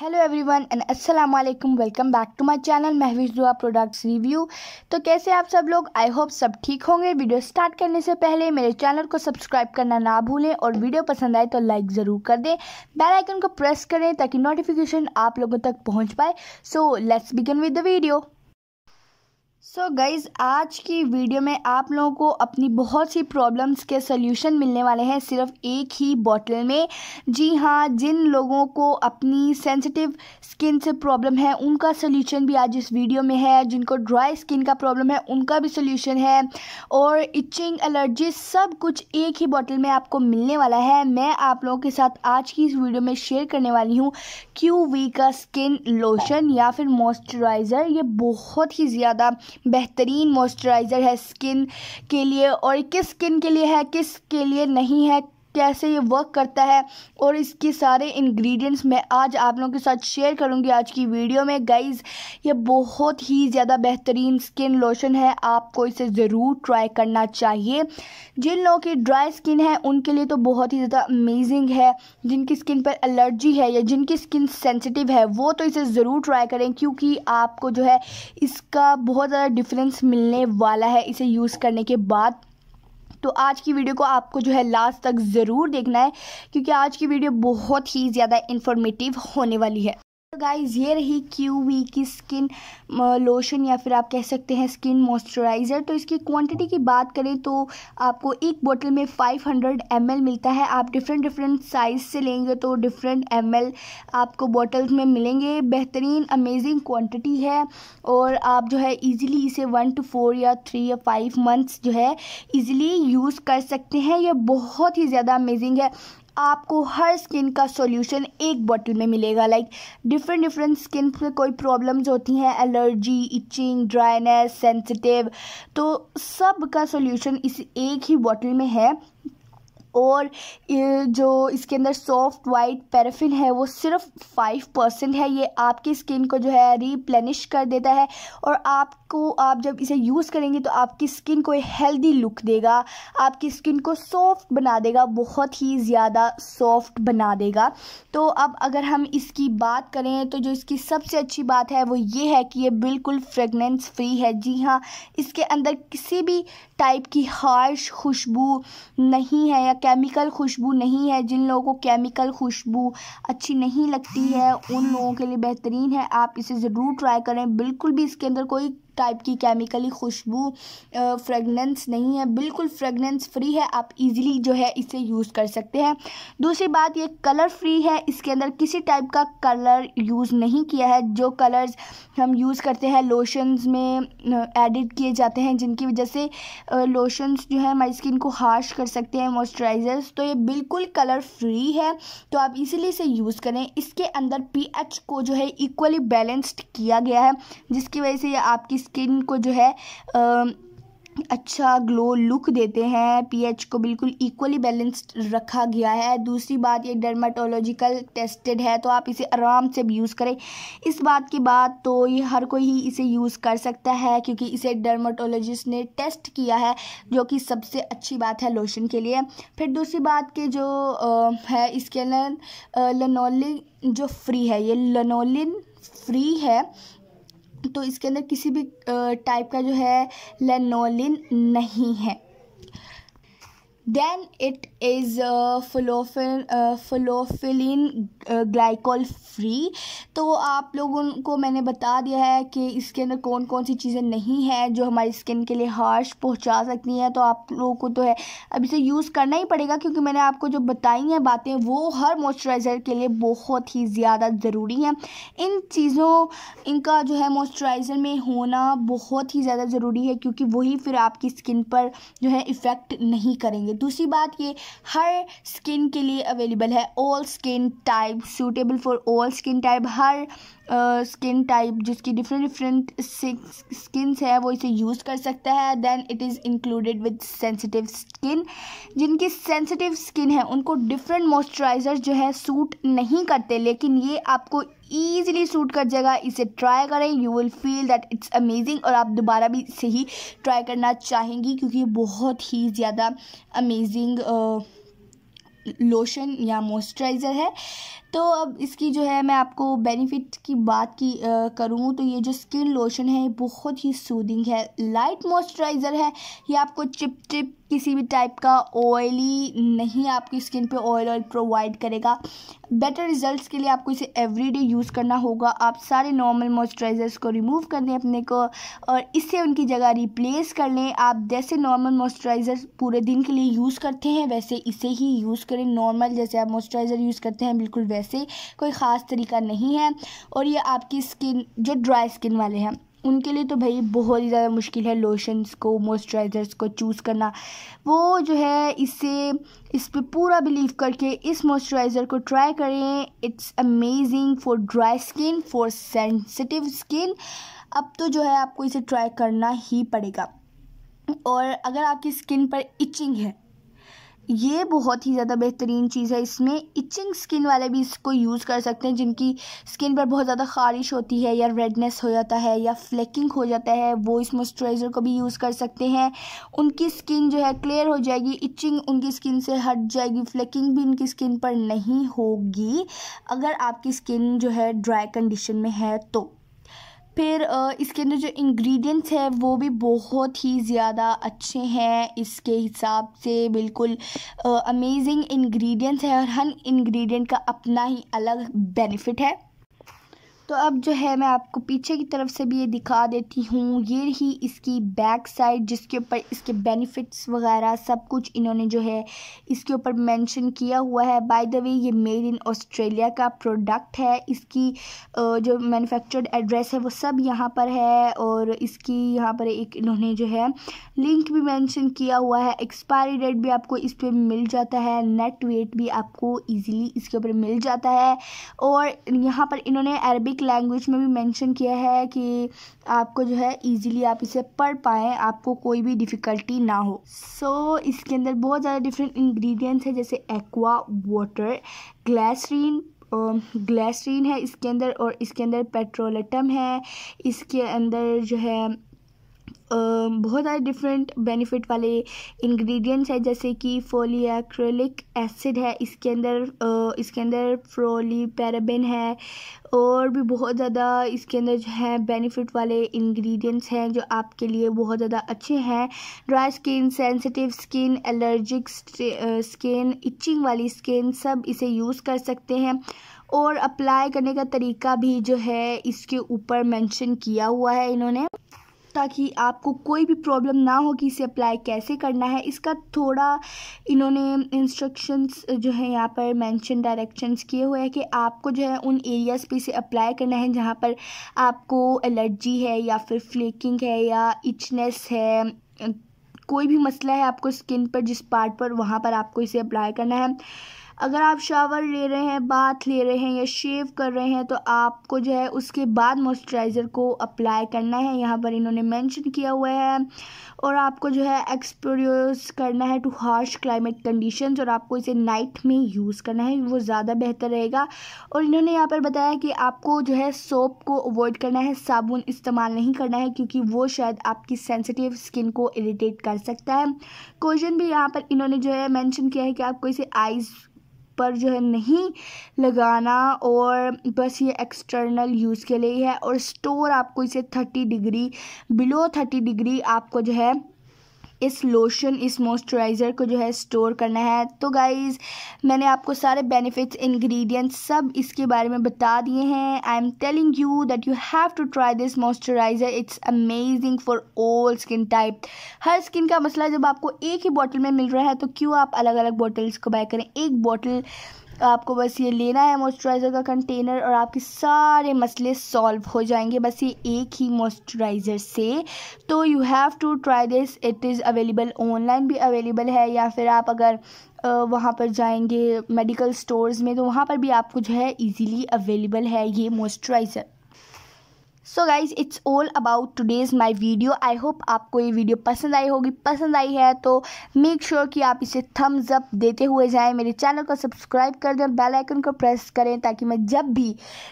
hello everyone and अस्सलाम वालेकुम welcome back to my channel Mahveez Dua products review तो कैसे आप सब लोग आई होप सब ठीक होंगे वीडियो स्टार्ट करने से पहले मेरे चैनल को सब्सक्राइब करना ना भूलें और वीडियो पसंद आए तो लाइक ज़रूर कर दें बेल आइकन को प्रेस करें ताकि नोटिफिकेशन आप लोगों तक पहुंच पाए so let's begin with the video so so guys आज की वीडियो में आप लोगों को अपनी बहुत सी प्रॉब्लम्स के सोल्यूशन मिलने वाले हैं सिर्फ एक ही बॉटल में जी हाँ जिन लोगों को अपनी सेंसिटिव स्किन से प्रॉब्लम है उनका सोल्यूशन भी आज इस वीडियो में है जिनको ड्राई स्किन का प्रॉब्लम है उनका भी सोल्यूशन है और इचिंग एलर्जी सब कुछ एक ही बॉटल में आपको मिलने वाला है मैं आप लोगों के साथ आज की इस वीडियो में शेयर करने वाली हूँ क्यू वी का स्किन लोशन या फिर मॉइस्चराइज़र ये बहुत ही ज़्यादा बेहतरीन मॉइस्चराइज़र है स्किन के लिए और किस स्किन के लिए है किस के लिए नहीं है कैसे ये वर्क करता है और इसके सारे इंग्रेडिएंट्स मैं आज आप लोगों के साथ शेयर करूँगी आज की वीडियो में गाइस ये बहुत ही ज़्यादा बेहतरीन स्किन लोशन है आपको इसे ज़रूर ट्राई करना चाहिए जिन लोगों की ड्राई स्किन है उनके लिए तो बहुत ही ज़्यादा अमेजिंग है जिनकी स्किन पर एलर्जी है या जिनकी स्किन सेंसिटिव है वो तो इसे ज़रूर ट्राई करें क्योंकि आपको जो है इसका बहुत ज़्यादा डिफरेंस मिलने वाला है इसे यूज़ करने के बाद तो आज की वीडियो को आपको जो है लास्ट तक ज़रूर देखना है क्योंकि आज की वीडियो बहुत ही ज़्यादा इन्फॉर्मेटिव होने वाली है तो गाइज़ ये रही क्यू वी की स्किन लोशन या फिर आप कह सकते हैं स्किन मॉइस्चराइज़र तो इसकी क्वांटिटी की बात करें तो आपको एक बोतल में 500 एम मिलता है आप डिफरेंट डिफरेंट साइज़ से लेंगे तो डिफरेंट एम आपको बॉटल्स में मिलेंगे बेहतरीन अमेजिंग क्वांटिटी है और आप जो है इजीली इसे वन टू फोर या थ्री या फाइव मंथ्स जो है ईज़िली यूज़ कर सकते हैं यह बहुत ही ज़्यादा अमेजिंग है आपको हर स्किन का सॉल्यूशन एक बॉटल में मिलेगा लाइक डिफरेंट डिफरेंट स्किन पे कोई प्रॉब्लम्स होती हैं एलर्जी इचिंग ड्राइनेस सेंसिटिव तो सब का सॉल्यूशन इस एक ही बॉटल में है और जो इसके अंदर सॉफ्ट वाइट पैराफिन है वो सिर्फ फाइव परसेंट है ये आपकी स्किन को जो है रिप्लेनिश कर देता है और आप को आप जब इसे यूज़ करेंगे तो आपकी स्किन को हेल्दी लुक देगा आपकी स्किन को सॉफ्ट बना देगा बहुत ही ज़्यादा सॉफ्ट बना देगा तो अब अगर हम इसकी बात करें तो जो इसकी सबसे अच्छी बात है वो ये है कि ये बिल्कुल फ्रेगनेंस फ्री है जी हाँ इसके अंदर किसी भी टाइप की हार्श खुशबू नहीं है या केमिकल खुशबू नहीं है जिन लोगों को केमिकल खुशबू अच्छी नहीं लगती है उन लोगों के लिए बेहतरीन है आप इसे ज़रूर ट्राई करें बिल्कुल भी इसके अंदर कोई टाइप की केमिकली खुशबू फ्रेगनेंस नहीं है बिल्कुल फ्रेगनेंस फ्री है आप इजीली जो है इसे यूज़ कर सकते हैं दूसरी बात ये कलर फ्री है इसके अंदर किसी टाइप का कलर यूज़ नहीं किया है जो कलर्स हम यूज़ करते हैं लोशंस में एडिट किए जाते हैं जिनकी वजह से लोशंस जो है हमारी स्किन को हार्श कर सकते हैं मॉइस्चराइज़र्स तो ये बिल्कुल कलर फ्री है तो आप इसीलिए इसे यूज़ करें इसके अंदर पी को जो है इक्वली बैलेंस्ड किया गया है जिसकी वजह से ये आपकी स्किन को जो है आ, अच्छा ग्लो लुक देते हैं पीएच को बिल्कुल इक्वली बैलेंस्ड रखा गया है दूसरी बात ये डर्माटोलॉजिकल टेस्टेड है तो आप इसे आराम से भी यूज़ करें इस बात की बात तो ये हर कोई ही इसे यूज़ कर सकता है क्योंकि इसे डर्माटोलॉजिस्ट ने टेस्ट किया है जो कि सबसे अच्छी बात है लोशन के लिए फिर दूसरी बात के जो है इसके अंदर लनोलिन जो फ्री है ये लनोलिन फ्री है तो इसके अंदर किसी भी टाइप का जो है लेनोलिन नहीं है then it is uh, fulofin, glycol free तो आप लोगों को मैंने बता दिया है कि इसके अंदर कौन कौन सी चीज़ें नहीं हैं जो हमारी स्किन के लिए हार्श पहुँचा सकती हैं तो आप लोगों को तो है अब इसे यूज़ करना ही पड़ेगा क्योंकि मैंने आपको जो बताई हैं बातें वो हर मॉइस्चराइज़र के लिए बहुत ही ज़्यादा ज़रूरी हैं इन चीज़ों इनका जो है मॉइस्चराइज़र में होना बहुत ही ज़्यादा ज़रूरी है क्योंकि वही फिर आपकी स्किन पर जो है इफ़ेक्ट नहीं करेंगे जाएंगे दूसरी बात ये हर स्किन के लिए अवेलेबल है all skin type suitable for all skin type हर स्किन uh, टाइप जिसकी डिफरेंट डिफरेंट स्किन्स है वो इसे यूज़ कर सकता है then it is included with sensitive skin जिनकी सेंसिटिव स्किन है उनको डिफरेंट मॉइस्चराइज़र जो है सूट नहीं करते लेकिन ये आपको ईजिली सूट कर जाएगा इसे ट्राई करें you will feel that it's amazing और आप दोबारा भी इसे ही ट्राई करना चाहेंगी क्योंकि बहुत ही ज़्यादा अमेजिंग लोशन या मॉइस्चराइज़र है तो अब इसकी जो है मैं आपको बेनिफिट की बात की करूँ तो ये जो स्किन लोशन है ये बहुत ही सूदिंग है लाइट मॉइस्चराइज़र है ये आपको चिप चिप किसी भी टाइप का ऑयली नहीं आपकी स्किन पे ऑयल ऑयल प्रोवाइड करेगा बेटर रिजल्ट्स के लिए आपको इसे एवरीडे यूज़ करना होगा आप सारे नॉर्मल मॉइस्चराइज़र्स को रिमूव कर दें अपने को और इससे उनकी जगह रिप्लेस कर लें आप जैसे नॉर्मल मॉइस्चराइज़र पूरे दिन के लिए यूज़ करते हैं वैसे इसे ही यूज़ करें नॉर्मल जैसे आप मॉइस्चराइज़र यूज़ करते हैं बिल्कुल वैसे वैसे कोई ख़ास तरीका नहीं है और ये आपकी स्किन जो ड्राई स्किन वाले हैं उनके लिए तो भाई बहुत ही ज़्यादा मुश्किल है लोशंस को मॉइस्चराइज़र्स को चूज़ करना वो जो है इसे इस पर पूरा बिलीव करके इस मॉइस्चराइज़र को ट्राई करें it's amazing for dry skin for sensitive skin अब तो जो है आपको इसे ट्राई करना ही पड़ेगा और अगर आपकी स्किन पर इचिंग है ये बहुत ही ज़्यादा बेहतरीन चीज़ है इसमें इचिंग स्किन वाले भी इसको यूज़ कर सकते हैं जिनकी स्किन पर बहुत ज़्यादा खारिश होती है या रेडनेस हो जाता है या फ्लेकिंग हो जाता है वो इस मॉइस्चराइज़र को भी यूज़ कर सकते हैं उनकी स्किन जो है क्लियर हो जाएगी इचिंग उनकी स्किन से हट जाएगी फ्लेकिंग भी उनकी स्किन पर नहीं होगी अगर आपकी स्किन जो है ड्राई कंडीशन में है तो फिर इसके अंदर जो इंग्रेडिएंट्स है वो भी बहुत ही ज़्यादा अच्छे हैं इसके हिसाब से बिल्कुल अमेजिंग इंग्रेडिएंट्स है और हर इंग्रेडिएंट का अपना ही अलग बेनिफिट है तो अब जो है मैं आपको पीछे की तरफ से भी ये दिखा देती हूँ ये रही इसकी बैक साइड जिसके ऊपर इसके बेनिफिट्स वगैरह सब कुछ इन्होंने जो है इसके ऊपर मेंशन किया हुआ है बाय द वे ये मेड इन ऑस्ट्रेलिया का प्रोडक्ट है इसकी जो मैन्युफैक्चर्ड एड्रेस है वो सब यहाँ पर है और इसकी यहाँ पर एक इन्होंने जो है लिंक भी मैंशन किया हुआ है एक्सपायरी डेट भी आपको इस पर मिल जाता है नेट वेट भी आपको ईजिली इसके ऊपर मिल जाता है और यहाँ पर इन्होंने अरबिक अरबिक लैंग्वेज में भी मेंशन किया है कि आपको जो है इजीली आप इसे पढ़ पाएँ आपको कोई भी डिफ़िकल्टी ना हो सो so, इसके अंदर बहुत ज़्यादा डिफरेंट इंग्रेडिएंट्स है जैसे एक्वा वाटर ग्लैसरीन ग्लैसरीन है इसके अंदर और इसके अंदर पेट्रोलेटम है इसके अंदर जो है बहुत सारे डिफरेंट बेनिफिट वाले इंग्रेडिएंट्स हैं जैसे कि फोलियाक्रिलिक एसिड है इसके अंदर इसके अंदर फ्रोलीपेराबिन है और भी बहुत ज़्यादा इसके अंदर जो है बेनिफिट वाले इंग्रेडिएंट्स हैं जो आपके लिए बहुत ज़्यादा अच्छे हैं dry skin sensitive skin allergic skin itching वाली स्किन सब इसे यूज़ कर सकते हैं और अप्लाई करने का तरीका भी जो है इसके ऊपर मेंशन किया हुआ है इन्होंने ताकि आपको कोई भी प्रॉब्लम ना हो कि इसे अप्लाई कैसे करना है इसका थोड़ा इन्होंने इंस्ट्रक्शंस जो है यहाँ पर मेंशन डायरेक्शंस किए हुए हैं कि आपको जो है उन एरियाज़ पे इसे अप्लाई करना है जहाँ पर आपको एलर्जी है या फिर फ्लेकिंग है या इचनेस है कोई भी मसला है आपको स्किन पर जिस पार्ट पर वहाँ पर आपको इसे अप्लाई करना है अगर आप शावर ले रहे हैं बाथ ले रहे हैं या शेव कर रहे हैं तो आपको जो है उसके बाद मॉइस्चराइज़र को अप्लाई करना है यहाँ पर इन्होंने मेंशन किया हुआ है और आपको जो है एक्सपोज करना है टू हार्श क्लाइमेट कंडीशंस और आपको इसे नाइट में यूज़ करना है वो ज़्यादा बेहतर रहेगा और इन्होंने यहाँ पर बताया कि आपको जो है सोप को अवॉइड करना है साबुन इस्तेमाल नहीं करना है क्योंकि वो शायद आपकी सेंसिटिव स्किन को इरीटेट कर सकता है क्वेश्चन भी यहाँ पर इन्होंने जो है मैंशन किया है कि आपको इसे आइज़ ऊपर जो है नहीं लगाना और बस ये एक्सटर्नल यूज़ के लिए है और स्टोर आपको इसे thirty degree below thirty degree आपको जो है इस लोशन इस मॉइस्चराइज़र को जो है स्टोर करना है तो गाइज़ मैंने आपको सारे बेनिफिट्स इंग्रेडिएंट्स सब इसके बारे में बता दिए हैं I am telling you that you have to try this moisturiser it's amazing for all skin type हर स्किन का मसला जब आपको एक ही बॉटल में मिल रहा है तो क्यों आप अलग अलग बॉटल्स को बाय करें एक बॉटल आपको बस ये लेना है मॉइस्चराइज़र का कंटेनर और आपके सारे मसले सॉल्व हो जाएंगे बस ये एक ही मॉइस्चराइज़र से तो you have to try this it is available online भी अवेलेबल है या फिर आप अगर वहाँ पर जाएंगे मेडिकल स्टोर्स में तो वहाँ पर भी आपको जो है इजीली अवेलेबल है ये moisturiser so guys it's all about today's my video I hope आपको ये वीडियो पसंद आई होगी पसंद आई है तो मेक श्योर sure कि आप इसे थम्स अप देते हुए जाएं मेरे चैनल को सब्सक्राइब कर दें और बेल आइकन को प्रेस करें ताकि मैं जब भी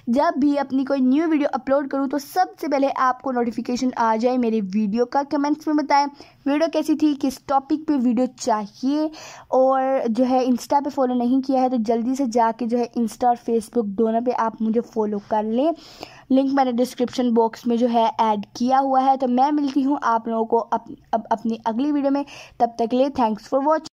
जब भी अपनी कोई न्यू वीडियो अपलोड करूं तो सबसे पहले आपको नोटिफिकेशन आ जाए मेरे वीडियो का कमेंट्स में बताएं वीडियो कैसी थी किस टॉपिक पे वीडियो चाहिए और जो है इंस्टा पे फॉलो नहीं किया है तो जल्दी से जाके जो है इंस्टा और फेसबुक दोनों पे आप मुझे फॉलो कर लें लिंक मैंने डिस्क्रिप्शन बॉक्स में जो है ऐड किया हुआ है तो मैं मिलती हूँ आप लोगों को अप, अप, अपनी अगली वीडियो में तब तक लिए थैंक्स फॉर वॉचिंग